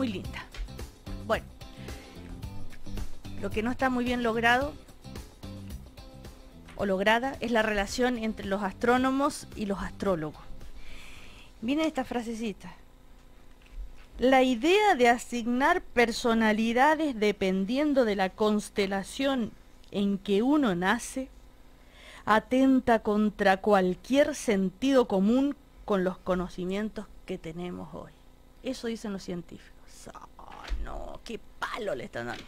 muy linda. Bueno, lo que no está muy bien logrado o lograda es la relación entre los astrónomos y los astrólogos. viene esta frasecita. La idea de asignar personalidades dependiendo de la constelación en que uno nace atenta contra cualquier sentido común con los conocimientos que tenemos hoy. Eso dicen los científicos. ¡Ah, No, qué palo le están dando.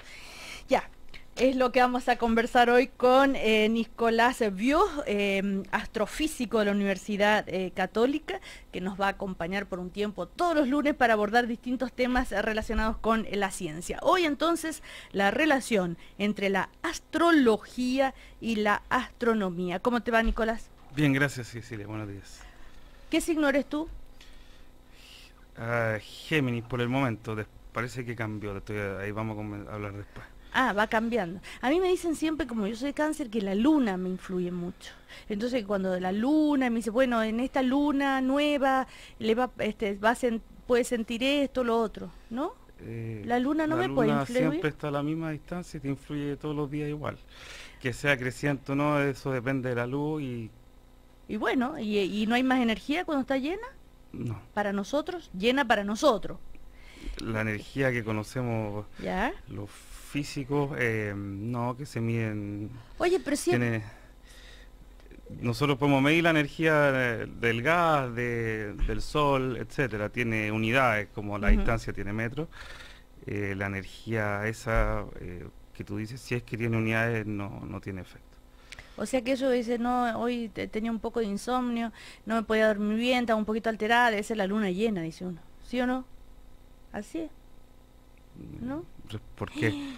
Ya, es lo que vamos a conversar hoy con eh, Nicolás Vio, em, astrofísico de la Universidad eh, Católica, que nos va a acompañar por un tiempo todos los lunes para abordar distintos temas relacionados con la ciencia. Hoy entonces la relación entre la astrología y la astronomía. ¿Cómo te va Nicolás? Bien, gracias Cecilia, buenos días. ¿Qué signo eres tú? Géminis por el momento. parece que cambió, ahí vamos a hablar después. Ah, va cambiando. A mí me dicen siempre, como yo soy cáncer, que la luna me influye mucho. Entonces, cuando la luna me dice, bueno, en esta luna nueva le va, este, va puede sentir esto, lo otro, ¿no? Eh, la luna no me puede influir. Siempre está a la misma distancia y te influye todos los días igual. Que sea creciente o no, eso depende de la luz y. Y bueno, y no hay más energía cuando está llena. No. Para nosotros, llena para nosotros. La energía que conocemos, ¿Ya? los físicos, eh, no, que se miden... Oye, pero nosotros podemos medir la energía eh, del gas, del sol, etcétera. Tiene unidades, como la distancia tiene metros. Eh, la energía esa que tú dices, si es que tiene unidades, no tiene efecto. O sea que ellos dicen, no, hoy tenía un poco de insomnio, no me podía dormir bien, estaba un poquito alterada, debe ser la luna llena, dice uno. ¿Sí o no? Así es. ¿No? ¿Por qué?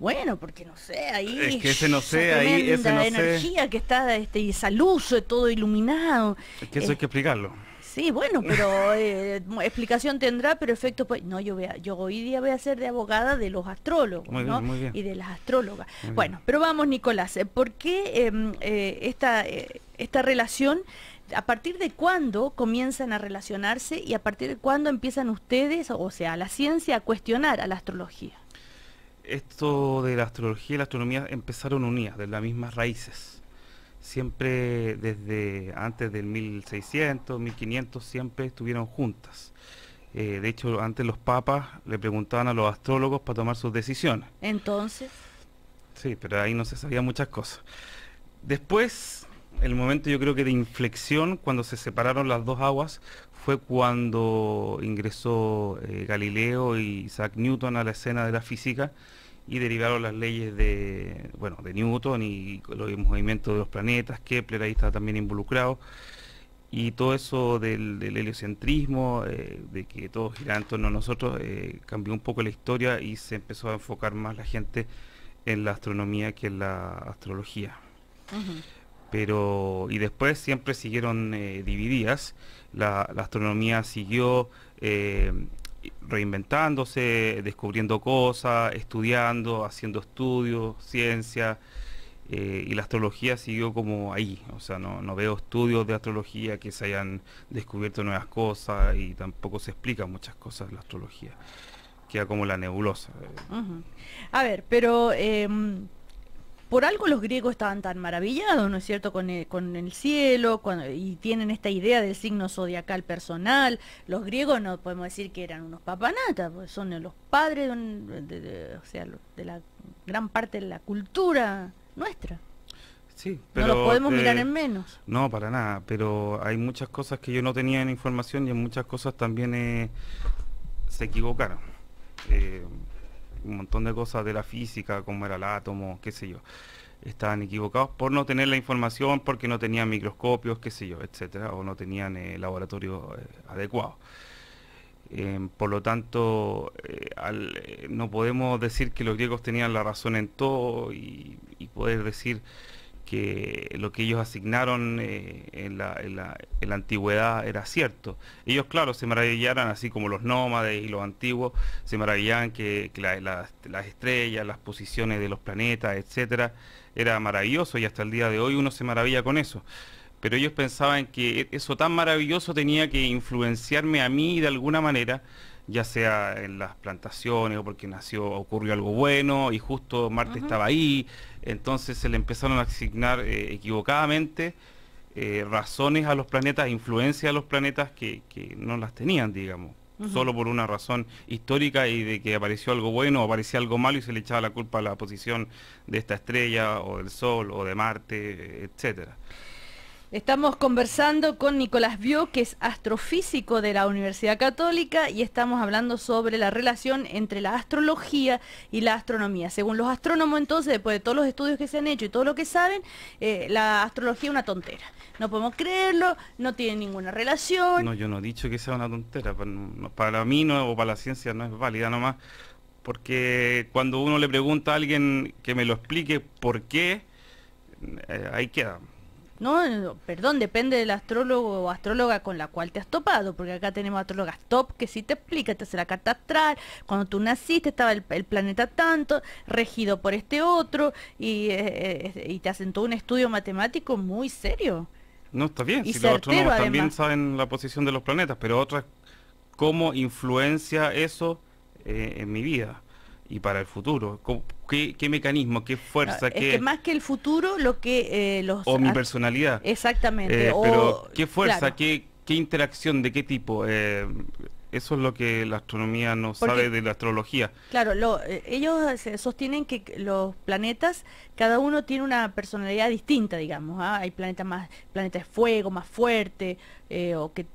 Bueno, porque no sé, ahí es que ese no sé, ahí energía que está este, esa luz todo iluminado. Es que eso hay que explicarlo. Sí, bueno, pero eh, explicación tendrá, pero efecto pues no, yo voy a, yo hoy día voy a ser de abogada de los astrólogos, ¿no? Y de las astrólogas. bueno, pero vamos Nicolás, eh, ¿por qué em, eh, esta esta relación ¿A partir de cuándo comienzan a relacionarse y a partir de cuándo empiezan ustedes, o sea, la ciencia, a cuestionar a la astrología? Esto de la astrología y la astronomía empezaron unidas, de las mismas raíces siempre desde antes del 1600, 1500, siempre estuvieron juntas. Eh, de hecho, antes los papas le preguntaban a los astrólogos para tomar sus decisiones. Entonces. Sí, pero ahí no se sabían muchas cosas. Después, el momento yo creo que de inflexión, cuando se separaron las dos aguas, fue cuando ingresó eh, Galileo y Isaac Newton a la escena de la física y derivaron las leyes de, bueno, de Newton y los movimientos de los planetas, Kepler ahí está también involucrado, y todo eso del, heliocentrismo, eh, de que todo gira en torno a nosotros, eh, cambió un poco la historia y se empezó a enfocar más la gente en la astronomía que en la astrología. Pero, y después siempre siguieron eh, divididas, la astronomía siguió reinventándose, descubriendo cosas, estudiando, haciendo estudios, ciencia, eh, y la astrología siguió como ahí, o sea, no, veo estudios de astrología que se hayan descubierto nuevas cosas y tampoco se explican muchas cosas la astrología, queda como la nebulosa. A ver, pero... Em, por algo los griegos estaban tan maravillados, ¿no es cierto?, con el, cielo, y tienen esta idea del signo zodiacal personal. Los griegos no podemos decir que eran unos papanatas, pues son los padres de, sea, de la gran parte de la cultura nuestra. Sí, pero, no los podemos mirar eh, en menos. No, para nada, pero hay muchas cosas que yo no tenía en información y en muchas cosas también eh, se equivocaron. Eh, un montón de cosas de la física, ...como era el átomo, qué sé yo. Estaban equivocados por no tener la información, porque no tenían microscopios, qué sé yo, etcétera, o no tenían eh, laboratorios eh, adecuados. Em, por lo tanto, eh, no podemos decir que los griegos tenían la razón en todo y poder decir que lo que ellos asignaron eh, en, la, en, la, antigüedad era cierto. Ellos, claro, se maravillaran, así como los nómades y los antiguos, se maravillaban que, las estrellas, las posiciones de los planetas, etcétera, era maravilloso y hasta el día de hoy uno se maravilla con eso. Pero ellos pensaban que e-, eso tan maravilloso tenía que influenciarme a mí de alguna manera ya sea en las plantaciones o porque nació, ocurrió algo bueno y justo Marte estaba ahí, entonces se le empezaron a asignar eh, equivocadamente eh, razones a los planetas, influencia a los planetas que, no las tenían, digamos, solo por una razón histórica y de que apareció algo bueno o aparecía algo malo y se le echaba la culpa a la posición de esta estrella o del Sol o de Marte, etcétera. Estamos conversando con Nicolás Bio, que es astrofísico de la Universidad Católica, y estamos hablando sobre la relación entre la astrología y la astronomía. Según los astrónomos, entonces, después de todos los estudios que se han hecho y todo lo que saben, eh, la astrología es una tontera. No podemos creerlo, no tiene ninguna relación. No, yo no he dicho que sea una tontera. Para, mí o para la ciencia no es válida nomás, porque cuando uno le pregunta a alguien que me lo explique por qué, eh, ahí queda. No, perdón, depende del astrólogo o astróloga con la cual te has topado, porque acá tenemos astrólogas top que sí te explica, te hace la carta astral, cuando tú naciste estaba el, planeta tanto, regido por este otro, eh, eh, y, te hacen todo un estudio matemático muy serio. No, está bien, si los otros también saben la posición de los planetas, pero otra cómo influencia eso eh, en mi vida y para el futuro? ¿Qué, mecanismo, qué fuerza? Ah, que más que el futuro, lo que eh, los... O mi personalidad. Exactamente. Eh, pero qué fuerza, qué, interacción, de qué tipo. Eh, eso es lo que la astronomía no sabe de la astrología. Claro, lo, ellos sostienen que los planetas, cada uno tiene una personalidad distinta, digamos. ¿ah? Hay planetas más, planetas de fuego, más fuerte, o que,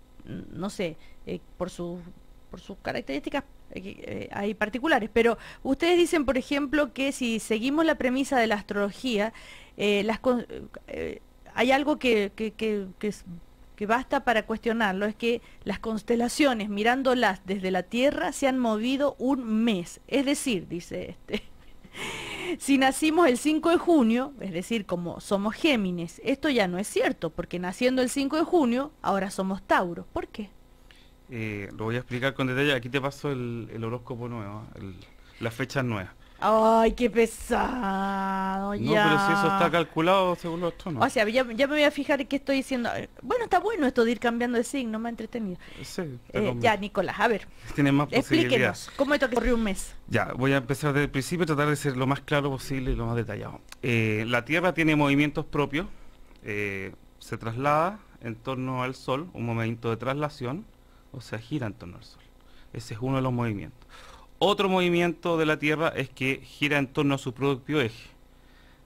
no sé, por sus por sus características eh, hay particulares, pero ustedes dicen, por ejemplo, que si seguimos la premisa de la astrología, eh, eh, hay algo que, que, que, basta para cuestionarlo, es que las constelaciones, mirándolas desde la Tierra, se han movido un mes. Es decir, dice este, si nacimos el 5 de junio, es decir, como somos Géminis, esto ya no es cierto, porque naciendo el 5 de junio, ahora somos Tauros, ¿Por qué? Eh, lo voy a explicar con detalle. Aquí te paso el, horóscopo nuevo, las fechas nuevas. Ay, qué pesado. No, pero si eso está calculado según los tonos. O sea, ya, me voy a fijar qué estoy diciendo. Bueno, está bueno esto de ir cambiando de signo, me ha entretenido. Sí, eh, ya, Nicolás, a ver. Explíquenos, ¿cómo esto ocurrió un mes? Ya, voy a empezar desde el principio, tratar de ser lo más claro posible y lo más detallado. Eh, la Tierra tiene movimientos propios, se traslada en torno al Sol, un momento de traslación, o sea, gira en torno al Sol. Ese es uno de los movimientos. Otro movimiento de la Tierra es que gira en torno a su propio eje,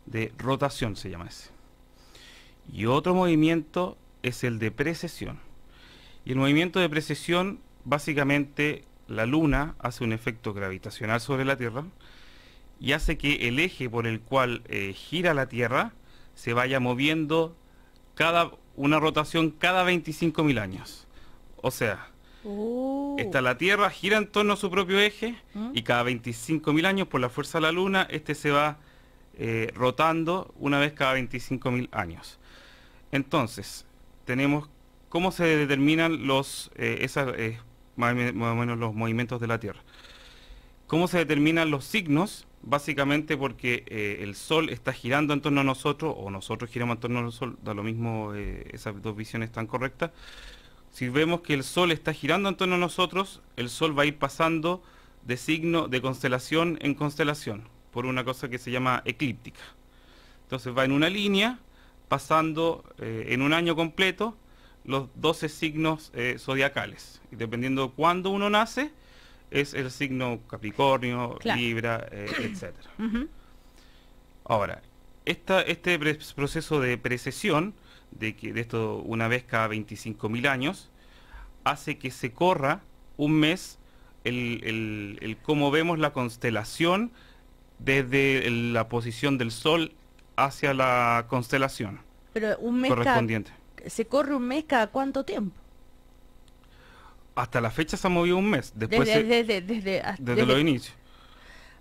de rotación se llama ese. Y otro movimiento es el de precesión. Y el movimiento de precesión, básicamente, la Luna hace un efecto gravitacional sobre la Tierra y hace que el eje por el cual eh, gira la Tierra se vaya moviendo cada una rotación cada 25.000 años. O sea, Uh. Está la Tierra gira en torno a su propio eje ¿Mm? y cada 25.000 años por la fuerza de la Luna este se va eh, rotando una vez cada 25.000 años. Entonces, tenemos cómo se determinan los, eh, eh, más, o menos los movimientos de la Tierra. ¿Cómo se determinan los signos? Básicamente porque el Sol está girando en torno a nosotros, o nosotros giramos en torno al Sol, da lo mismo, esas dos visiones están correctas. Si vemos que el Sol está girando en torno a nosotros, el Sol va a ir pasando de signo de constelación en constelación, por una cosa que se llama eclíptica. Entonces va en una línea, pasando eh, en un año completo los 12 signos eh, zodiacales. Y dependiendo de cuándo uno nace, es el signo Capricornio, Libra, eh, etcétera... etc. Ahora, este proceso de precesión de que de esto una vez cada 25.000 años, hace que se corra un mes el, el, cómo vemos la constelación desde la posición del Sol hacia la constelación. Pero un mes correspondiente. ¿Se corre un mes cada cuánto tiempo? Hasta la fecha se ha movido un mes. Después desde, los inicios.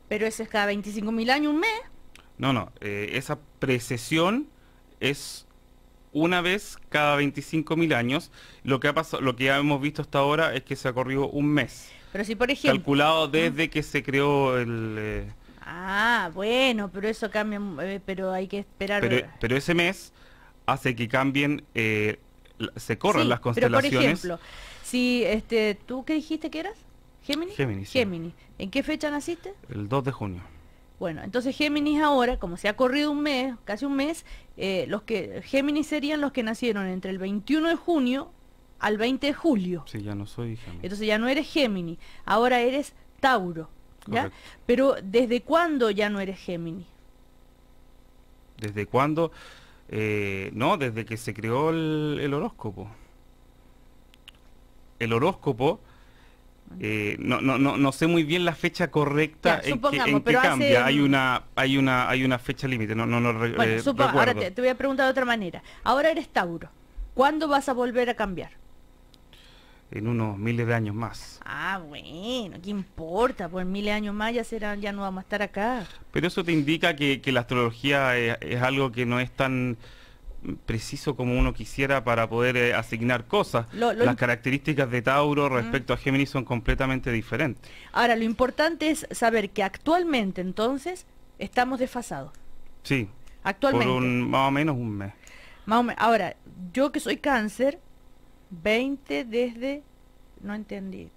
Pero eso es cada 25.000 años, un mes. No, no. Eh, esa precesión es una vez cada 25.000 años. Lo que, ha pasado, lo que ya hemos visto hasta ahora es que se ha corrido un mes. Pero si por ejemplo... Calculado desde que se creó el... Eh, ah, bueno, pero eso cambia, eh, pero hay que esperar... Pero, ese mes hace que cambien, eh, se corran las constelaciones. por ejemplo, si este, tú qué dijiste que eras? Géminis. Géminis. ¿En qué fecha naciste? El 2 de junio. Bueno, entonces Géminis ahora, como se ha corrido un mes, casi un mes, eh, los que Géminis serían los que nacieron entre el 21 de junio al 20 de julio. Sí, ya no soy Géminis. Entonces ya no eres Géminis, ahora eres Tauro. ¿ya? Pero ¿desde cuándo ya no eres Géminis? ¿Desde cuándo? Eh, no, desde que se creó el horóscopo. El horóscopo eh, no, no, no, no sé muy bien la fecha correcta en que, cambia. Hay una, hay una, hay una fecha límite. No, no, no. Bueno, eh, te, voy a preguntar de otra manera. Ahora eres Tauro. ¿Cuándo vas a volver a cambiar? En unos miles de años más. Ah, bueno, ¿qué importa? Por miles años más ya serán, ya no vamos a estar acá. Pero eso te indica que, que la astrología es algo que no es tan preciso como uno quisiera para poder eh, asignar cosas. Las características de Tauro respecto a Géminis son completamente diferentes. Ahora, lo importante es saber que actualmente entonces estamos desfasados. Sí. Actualmente. Por un, más o menos un mes. Ahora, yo que soy cáncer, 20 desde... No entendí.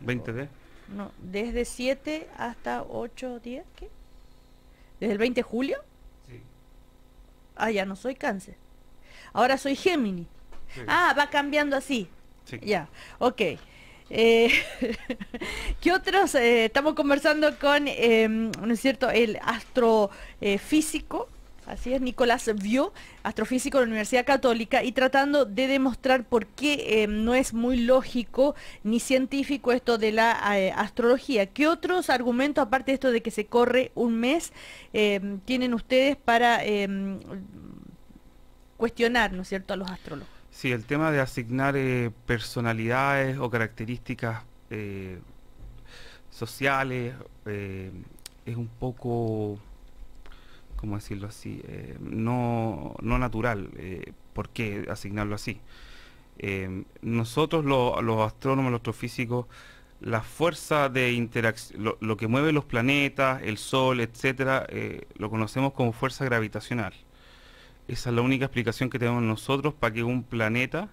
20 de... No, desde 7 hasta 8, 10, ¿qué? ¿Desde el 20 de julio? Ah, ya no soy cáncer. Ahora soy gémini Ah, va cambiando así. Ya, ok. Eh, ¿Qué otros? Eh, estamos conversando con, em, ¿no es cierto?, el astrofísico Así es, Nicolás Vio, astrofísico de la Universidad Católica, y tratando de demostrar por qué eh, no es muy lógico ni científico esto de la eh, astrología. ¿Qué otros argumentos, aparte de esto de que se corre un mes, eh, tienen ustedes para cuestionar, ¿no es cierto?, a los astrólogos. Sí, el tema de asignar personalidades o características sociales es un poco ¿Cómo decirlo así, eh, no, no, natural. Eh, ¿Por qué asignarlo así? Eh, nosotros los astrónomos, los astrofísicos, la fuerza de interacción, lo, que mueve los planetas, el Sol, etcétera, lo conocemos como fuerza gravitacional. Esa es la única explicación que tenemos nosotros para que un planeta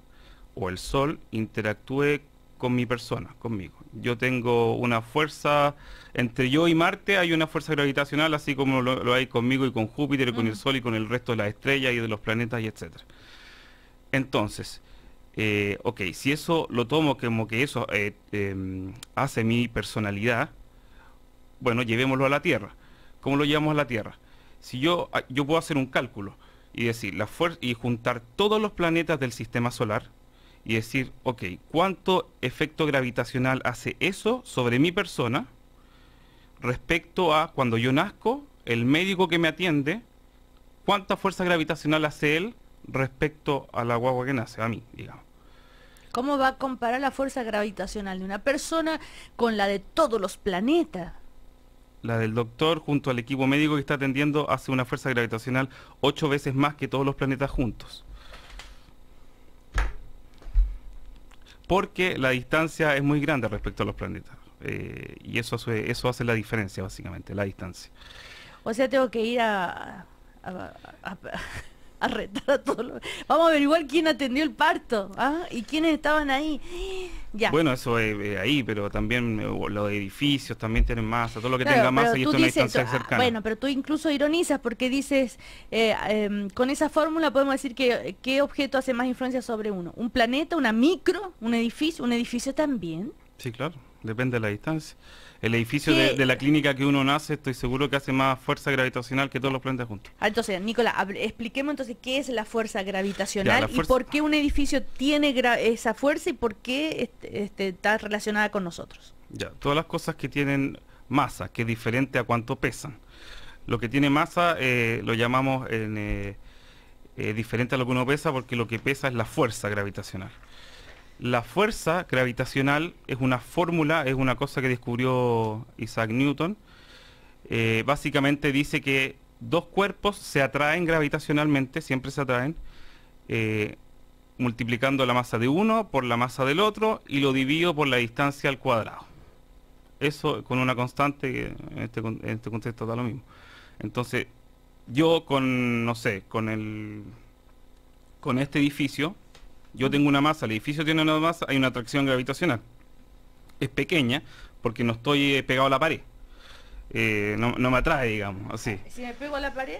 o el Sol interactúe con mi persona, conmigo. Yo tengo una fuerza, entre yo y Marte hay una fuerza gravitacional, así como lo, hay conmigo y con Júpiter y con el Sol y con el resto de las estrellas y de los planetas y etcétera. Entonces, eh, ok, si eso lo tomo como que eso eh, em, hace mi personalidad, bueno, llevémoslo a la Tierra. ¿Cómo lo llevamos a la Tierra? Si yo, ah, yo puedo hacer un cálculo y decir, la fuerza, y juntar todos los planetas del sistema solar, y decir, ok, ¿cuánto efecto gravitacional hace eso sobre mi persona respecto a cuando yo nazco, el médico que me atiende, cuánta fuerza gravitacional hace él respecto a la guagua que nace, a mí, digamos? ¿Cómo va a comparar la fuerza gravitacional de una persona con la de todos los planetas? La del doctor junto al equipo médico que está atendiendo hace una fuerza gravitacional ocho veces más que todos los planetas juntos. porque la distancia es muy grande respecto a los planetas. Eh, y eso hace, eso hace la diferencia, básicamente, la distancia. O sea, tengo que ir a, a retar a todos Vamos a averiguar quién atendió el parto ¿ah? y quiénes estaban ahí. Ya. Bueno, eso es eh, ahí, pero también eh, los edificios también tienen masa, todo lo que tenga masa y esto una distancia ah, cercana. Bueno, pero tú incluso ironizas porque dices, eh, em, con esa fórmula podemos decir que qué objeto hace más influencia sobre uno. ¿Un planeta, una micro, un edificio? ¿Un edificio también? Sí, claro, depende de la distancia el edificio de, la clínica que uno nace, estoy seguro que hace más fuerza gravitacional que todos los planetas juntos. Ah, entonces, Nicolás, expliquemos entonces qué es la fuerza gravitacional y por qué un edificio tiene esa fuerza y por qué este, este, está relacionada con nosotros. Ya, todas las cosas que tienen masa, que es diferente a cuánto pesan. Lo que tiene masa eh, lo llamamos eh, eh, diferente a lo que uno pesa porque lo que pesa es la fuerza gravitacional. La fuerza gravitacional es una fórmula, es una cosa que descubrió Isaac Newton. Eh, básicamente dice que dos cuerpos se atraen gravitacionalmente, siempre se atraen, eh, multiplicando la masa de uno por la masa del otro y lo divido por la distancia al cuadrado. Eso con una constante, este en este, contexto da lo mismo. Entonces, yo con, no sé, con el con este edificio, yo tengo una masa, el edificio tiene una masa, hay una atracción gravitacional. Es pequeña porque no estoy eh, pegado a la pared. Eh, no, me atrae, digamos, así. ¿Si me pego a la pared?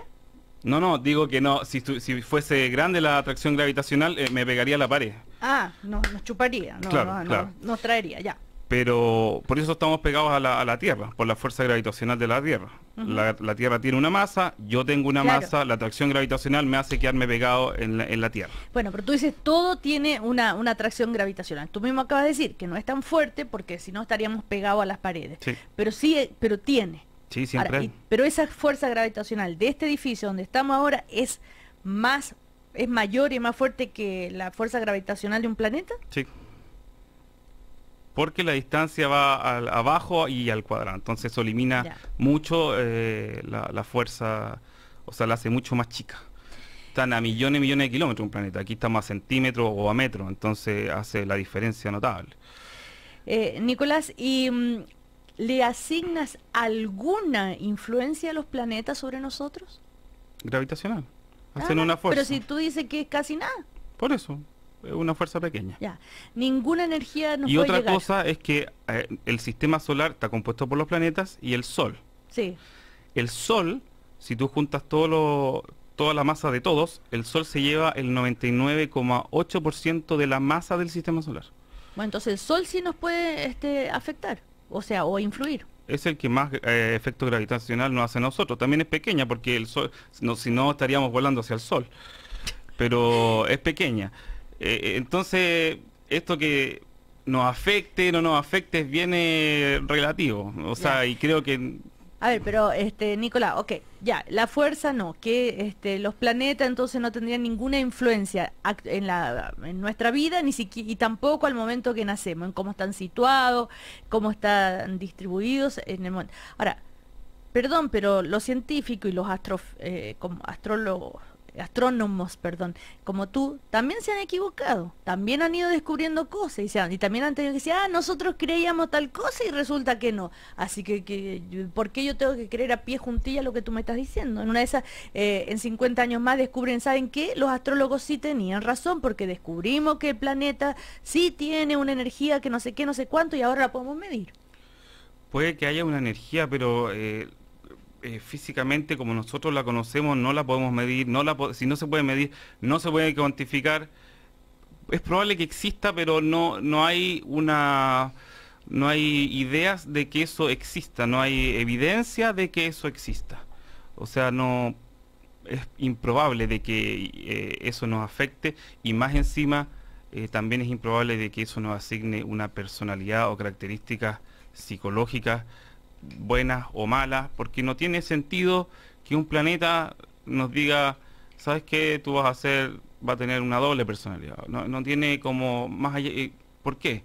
No, no, digo que no, si, fuese grande la atracción gravitacional eh, me pegaría a la pared. Ah, no, nos chuparía, no, nos traería, ya pero por eso estamos pegados a la, Tierra, por la fuerza gravitacional de la Tierra. la, Tierra tiene una masa, yo tengo una masa, la atracción gravitacional me hace quedarme pegado en la, Tierra. Bueno, pero tú dices, todo tiene una, atracción gravitacional. Tú mismo acabas de decir que no es tan fuerte porque si no estaríamos pegados a las paredes. Pero sí, pero tiene. Sí, siempre. pero esa fuerza gravitacional de este edificio donde estamos ahora es más, es mayor y más fuerte que la fuerza gravitacional de un planeta. Sí porque la distancia va abajo y al cuadrado. Entonces eso elimina mucho eh, la, fuerza, o sea, la hace mucho más chica. Están a millones y millones de kilómetros un planeta, aquí estamos a centímetros o a metros, entonces hace la diferencia notable. Eh, Nicolás, ¿y mm, le asignas alguna influencia a los planetas sobre nosotros? Gravitacional. Hacen ah, una fuerza. Pero si tú dices que es casi nada. Por eso, eh, una fuerza pequeña. Ya. Ninguna energía nos Y otra cosa es que eh, el sistema solar está compuesto por los planetas y el Sol. Sí. El Sol, si tú juntas todo lo, toda la masa de todos, el Sol se lleva el 99,8% de la masa del sistema solar. Bueno, entonces el Sol sí nos puede este, afectar, o sea, o influir es el que más eh, efecto gravitacional nos hace a nosotros. También es pequeña porque el sol, no, si no estaríamos volando hacia el sol, pero es pequeña. Eh, eh, entonces, esto que nos afecte, no nos afecte, viene relativo. O sea, y creo que... A ver, pero, este, Nicolás, ok, ya, la fuerza no, que este, los planetas entonces no tendrían ninguna influencia en, la, en nuestra vida ni siquiera, y tampoco al momento que nacemos, en cómo están situados, cómo están distribuidos en el mundo. Ahora, perdón, pero los científicos y los astro, eh, como astrólogos astrónomos, perdón, como tú, también se han equivocado, también han ido descubriendo cosas y, se y también han tenido que decir, ah, nosotros creíamos tal cosa y resulta que no. Así que, que ¿por qué yo tengo que creer a pie juntilla lo que tú me estás diciendo? En una de esas, eh, en 50 años más descubren, ¿saben qué? Los astrólogos sí tenían razón porque descubrimos que el planeta sí tiene una energía que no sé qué, no sé cuánto y ahora la podemos medir. Puede que haya una energía, pero... Eh, eh, físicamente como nosotros la conocemos, no la podemos medir, no la si no se puede medir, no se puede cuantificar. Es probable que exista, pero no, no hay una no hay ideas de que eso exista, no hay evidencia de que eso exista. O sea, no es improbable de que eh, eso nos afecte y más encima eh, también es improbable de que eso nos asigne una personalidad o características psicológicas buenas o malas, porque no tiene sentido que un planeta nos diga, ¿sabes qué? Tú vas a ser, va a tener una doble personalidad. No, tiene como más allá... Eh, ¿Por qué?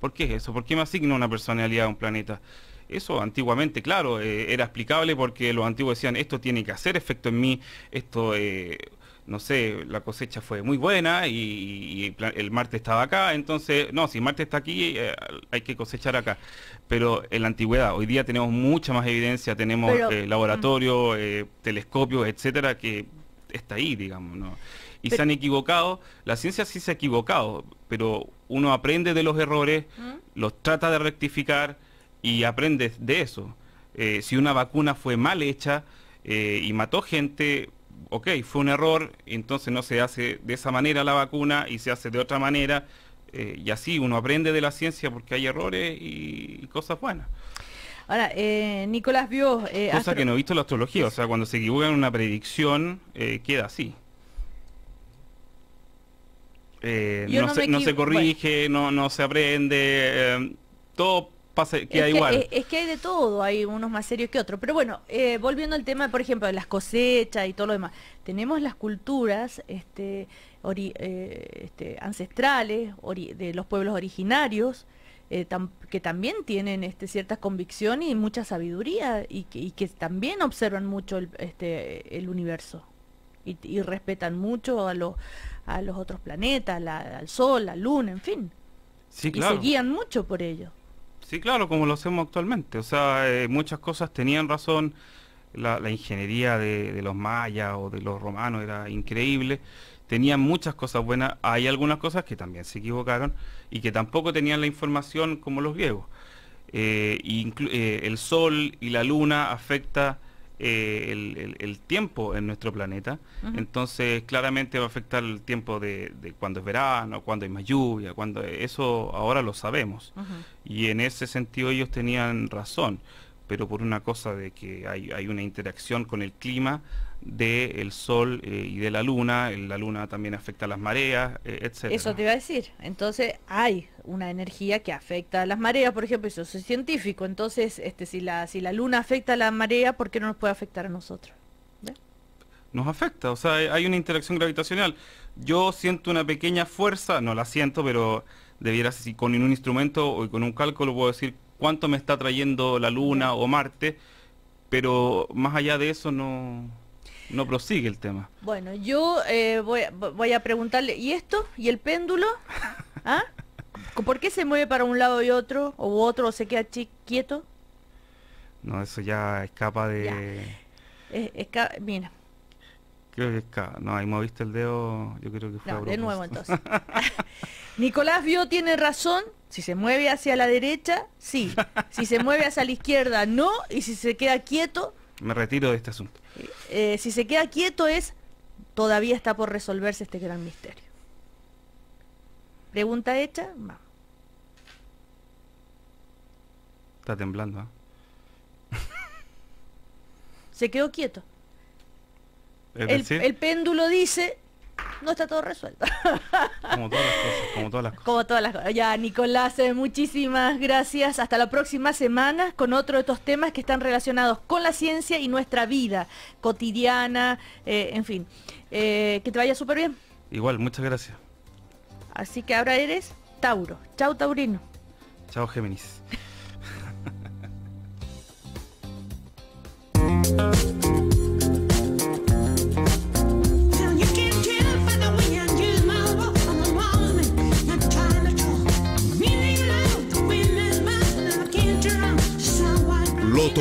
¿Por qué es eso? ¿Por qué me asigna una personalidad a un planeta? Eso antiguamente, claro, eh, era explicable porque los antiguos decían, esto tiene que hacer efecto en mí, esto... Eh, no sé, la cosecha fue muy buena y, el Marte estaba acá, entonces, no, si Marte está aquí, eh, hay que cosechar acá. Pero en la antigüedad, hoy día tenemos mucha más evidencia, tenemos laboratorios, eh, laboratorio, mm. eh, telescopios, etcétera, que está ahí, digamos, ¿no? y se han equivocado. La ciencia sí se ha equivocado, pero uno aprende de los errores, mm. los trata de rectificar y aprende de eso. si una vacuna fue mal hecha y mató gente, ok, fue un error, entonces no se hace de esa manera la vacuna y se hace de otra manera. Eh, y así uno aprende de la ciencia porque hay errores y, cosas buenas. Ahora, eh, Nicolás vio... Eh, Cosa que no he visto en la astrología, o sea, cuando se equivocan en una predicción, eh, queda así. No, se, corrige, no, no se aprende, todo es que, hay de todo, hay unos más serios que otros. Pero bueno, eh, volviendo al tema, por ejemplo, de las cosechas y todo lo demás. Tenemos las culturas este, eh, este, ancestrales de los pueblos originarios. Eh, que también tienen este, ciertas convicciones y mucha sabiduría y que, y que también observan mucho el, este, el universo y, respetan mucho a, los a los otros planetas, al Sol, la Luna, en fin. Sí, claro. Y se guían mucho por ello. Sí, claro, como lo hacemos actualmente. O sea, eh, muchas cosas tenían razón. La, ingeniería de, los mayas o de los romanos era increíble. Tenían muchas cosas buenas. Hay algunas cosas que también se equivocaron y que tampoco tenían la información como los griegos. Eh, eh, el sol y la luna afecta eh, el, tiempo en nuestro planeta. Entonces, claramente va a afectar el tiempo de, cuando es verano, cuando hay más lluvia, cuando eso ahora lo sabemos. Y en ese sentido ellos tenían razón, pero por una cosa de que hay, hay una interacción con el clima del el Sol eh, y de la Luna, la Luna también afecta a las mareas, eh, etc. Eso te iba a decir, entonces hay una energía que afecta a las mareas, por ejemplo, eso es científico, entonces este, si, la, si la Luna afecta a la marea, ¿por qué no nos puede afectar a nosotros? Nos afecta, o sea, hay una interacción gravitacional. Yo siento una pequeña fuerza, no la siento, pero debiera, si con un instrumento o con un cálculo puedo decir cuánto me está trayendo la Luna o Marte, pero más allá de eso no no prosigue el tema. Bueno, yo eh, voy, a preguntarle, ¿y esto? ¿Y el péndulo? ¿Ah? ¿Por qué se mueve para un lado y otro? ¿O otro se queda quieto? No, eso ya escapa de... Mira. Creo que escapa. No, ahí moviste el dedo, yo creo que fue no, De nuevo entonces. Nicolás Vio tiene razón. Si se mueve hacia la derecha, sí. Si se mueve hacia la izquierda, no. Y si se queda quieto, me retiro de este asunto. Eh, si se queda quieto es, todavía está por resolverse este gran misterio. Pregunta hecha, vamos. Está temblando, ¿ah? se quedó quieto. el péndulo dice no está todo resuelto. Como todas las cosas, como todas las cosas. Como todas las cosas. Ya, Nicolás, eh, muchísimas gracias. Hasta la próxima semana con otro de estos temas que están relacionados con la ciencia y nuestra vida cotidiana, eh, en fin. Eh, que te vaya súper bien. Igual, muchas gracias. Así que ahora eres Tauro. Chao, Taurino. Chao, Géminis.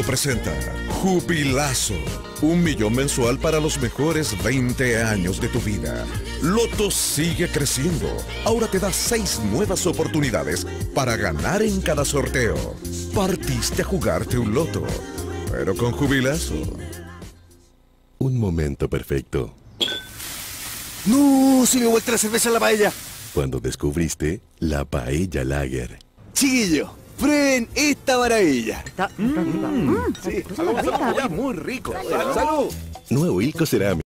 presenta Jubilazo. Un millón mensual para los mejores 20 años de tu vida. Loto sigue creciendo. Ahora te da seis nuevas oportunidades para ganar en cada sorteo. Partiste a jugarte un loto, pero con Jubilazo. Un momento perfecto. ¡No! si me vuelta la cerveza la paella. Cuando descubriste la paella lager. Chiquillo. Fren esta maravilla. Está, mm. Mm. sí, muy rico. Salud. Nuevo Hilco Cerámica.